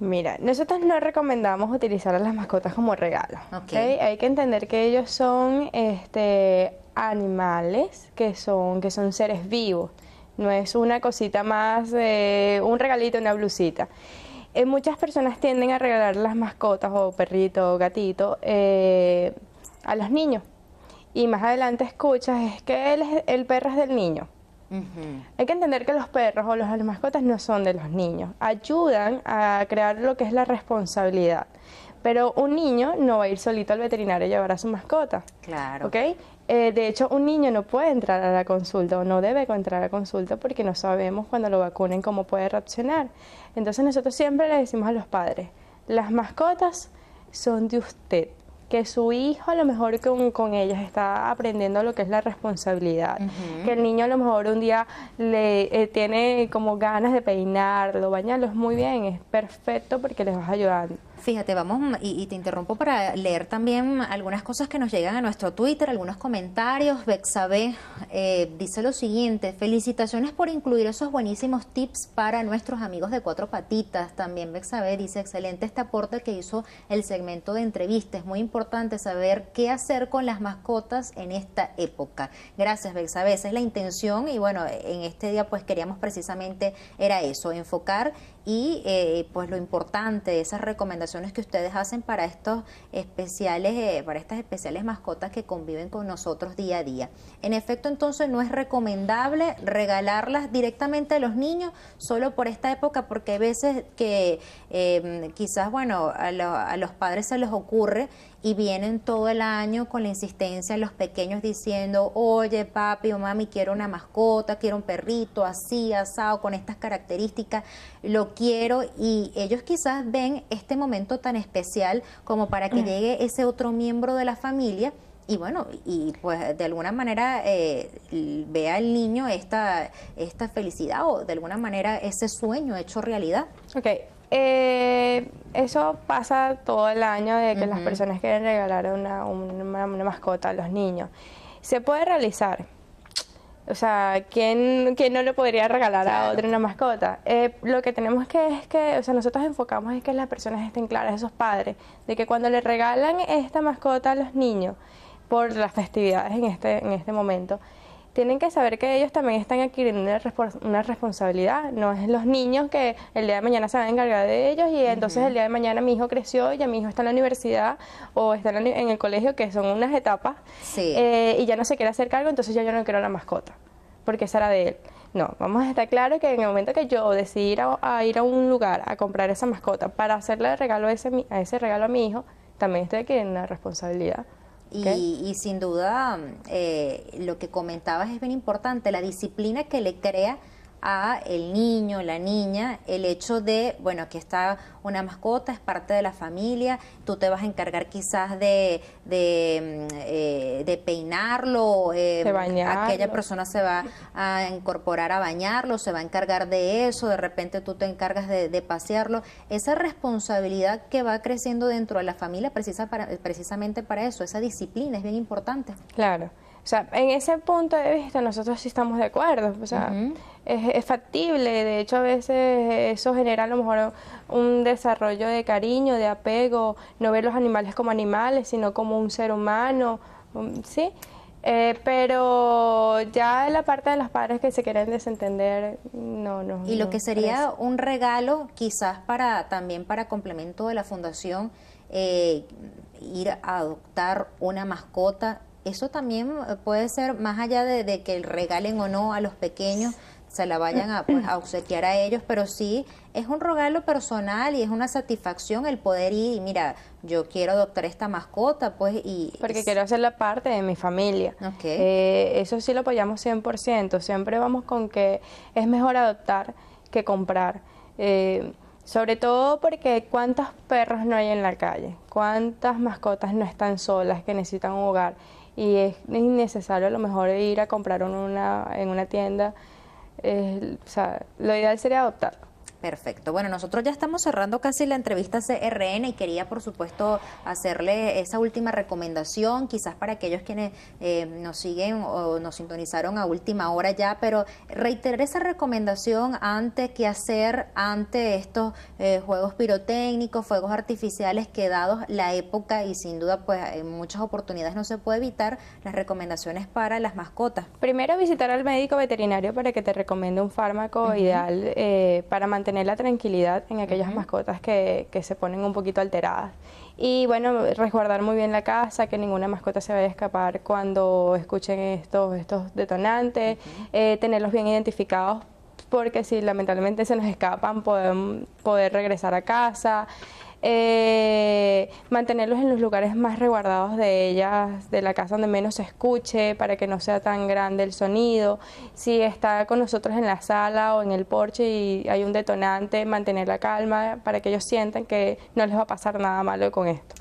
Mira, nosotros no recomendamos utilizar a las mascotas como regalo. Hay que entender que ellos son este, animales que son, que son seres vivos. No es una cosita más, eh, un regalito, una blusita. Eh, muchas personas tienden a regalar las mascotas o perrito o gatito eh, a los niños. Y más adelante escuchas, es que el perro es del niño. Hay que entender que los perros o las mascotas no son de los niños, ayudan a crear lo que es la responsabilidad. Pero un niño no va a ir solito al veterinario a llevar a su mascota. Claro. Eh, de hecho, un niño no puede entrar a la consulta o no debe entrar a la consulta porque no sabemos cuando lo vacunen cómo puede reaccionar. Entonces nosotros siempre le decimos a los padres, las mascotas son de usted que su hijo a lo mejor con, con ellas está aprendiendo lo que es la responsabilidad, que el niño a lo mejor un día le eh, tiene como ganas de peinarlo, es muy bien, es perfecto porque les vas ayudando. Fíjate, vamos, mm, y, te interrumpo para leer también algunas cosas que nos llegan a nuestro Twitter, algunos comentarios. Bexabe eh, dice lo siguiente, felicitaciones por incluir esos buenísimos tips para nuestros amigos de Cuatro Patitas. También Bexabe dice, excelente este aporte que hizo el segmento de entrevistas. Es muy importante saber qué hacer con las mascotas en esta época. Gracias, Bexabe. Esa es la intención y bueno, en este día pues queríamos precisamente, era eso, enfocar y eh, pues lo importante, de esas recomendaciones que ustedes hacen para estos especiales, eh, para estas especiales mascotas que conviven con nosotros día a día. En efecto, entonces no es recomendable regalarlas directamente a los niños solo por esta época, porque hay veces que em, quizás, bueno, a, a los padres se les ocurre y vienen todo el año con la insistencia de los pequeños diciendo, oye papi o mami, quiero una mascota, quiero un perrito así, asado, con estas características, lo quiero y ellos quizás ven este momento tan especial como para que mm. llegue ese otro miembro de la familia y bueno, y pues de alguna manera eh, vea al niño esta, esta felicidad o de alguna manera ese sueño hecho realidad. Ok, eh, eso pasa todo el año de que las personas quieren regalar una, una, mascota a los niños. Se puede realizar. O sea, ¿quién, no le podría regalar a otra una mascota? Eh, lo que tenemos que es que, o sea, nosotros enfocamos es que las personas estén claras, esos padres, de que cuando le regalan esta mascota a los niños por las festividades en este, en este momento, tienen que saber que ellos también están adquiriendo una responsabilidad. No es los niños que el día de mañana se van a encargar de ellos y entonces el día de mañana mi hijo creció y ya mi hijo está en la universidad o está en el colegio, que son unas etapas, eh, y ya no se quiere hacer cargo, entonces ya yo no quiero la mascota, porque esa era de él. No, vamos a estar claros que en el momento que yo decidí ir a, ir a un lugar a comprar esa mascota para hacerle regalo a ese, ese regalo a mi hijo, también estoy adquiriendo una responsabilidad. Y, sin duda, eh, lo que comentabas es bien importante, la disciplina que le crea a el niño, la niña, el hecho de, bueno, aquí está una mascota, es parte de la familia, tú te vas a encargar quizás de, de, mm, eh, de peinarlo, eh, aquella persona se va a incorporar a bañarlo, se va a encargar de eso, de repente tú te encargas de, de pasearlo. Esa responsabilidad que va creciendo dentro de la familia precisa para, precisamente para eso, esa disciplina es bien importante. Claro. O sea, en ese punto de vista nosotros sí estamos de acuerdo. O sea, es, factible. De hecho, a veces eso genera a lo mejor un desarrollo de cariño, de apego, no ver los animales como animales, sino como un ser humano, um, ¿sí? Eh, pero ya la parte de los padres que se quieren desentender, no, no. Y lo que sería un regalo quizás para también para complemento de la fundación, eh, ir a adoptar una mascota eso también eh, puede ser más allá de, que que regalen o no a los pequeños, se la vayan pues, a, obsequiar a ellos, pero sí es un regalo personal y es una satisfacción el poder ir y mira, yo quiero adoptar esta mascota, pues y... Porque quiero quiero hacerla parte de mi familia. Eh, eso sí lo apoyamos 100%, siempre vamos con que es mejor adoptar que comprar. Eh, sobre todo porque cuántos perros no hay en la calle, cuántas mascotas no están solas, que necesitan un hogar y es innecesario a lo mejor ir a comprar en una, en una tienda. o sea, lo ideal sería adoptar Perfecto. Bueno, nosotros ya estamos cerrando casi la entrevista CRN y quería, por supuesto, hacerle esa última recomendación, quizás para aquellos quienes eh, nos siguen o nos sintonizaron a última hora ya, pero reiterar esa recomendación antes que hacer ante estos eh, juegos pirotécnicos, fuegos artificiales que dados la época y sin duda, pues en muchas oportunidades no se puede evitar las recomendaciones para las mascotas. Primero visitar al médico veterinario para que te recomiende un fármaco ideal eh, para mantener tener la tranquilidad en aquellas mascotas que, se ponen un poquito alteradas. Y bueno, resguardar muy bien la casa, que ninguna mascota se vaya a escapar cuando escuchen estos, estos detonantes, eh, tenerlos bien identificados porque si lamentablemente se nos escapan, pueden poder regresar a casa. Eh, mantenerlos en los lugares más resguardados de ellas, de la casa donde menos se escuche, para que no sea tan grande el sonido. Si está con nosotros en la sala o en el porche y hay un detonante, mantener la calma para que ellos sientan que no les va a pasar nada malo con esto.